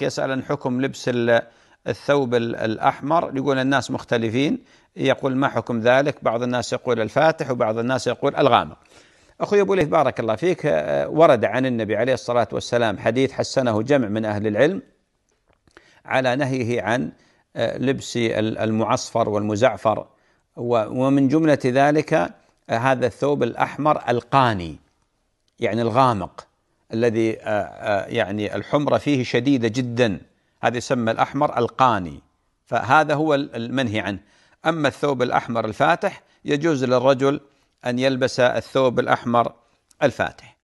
يسأل عن حكم لبس الثوب الأحمر يقول الناس مختلفين يقول ما حكم ذلك بعض الناس يقول الفاتح وبعض الناس يقول الغامق أخوي أبو ليث بارك الله فيك آه، ورد عن النبي عليه الصلاة والسلام حديث حسنه جمع من أهل العلم على نهيه عن آه، لبس المعصفر والمزعفر ومن جملة ذلك آه، هذا الثوب الأحمر القاني يعني الغامق الذي آه، آه، يعني الحمرة فيه شديدة جدا هذا يسمى الأحمر القاني فهذا هو المنهي عنه أما الثوب الأحمر الفاتح يجوز للرجل أن يلبس الثوب الأحمر الفاتح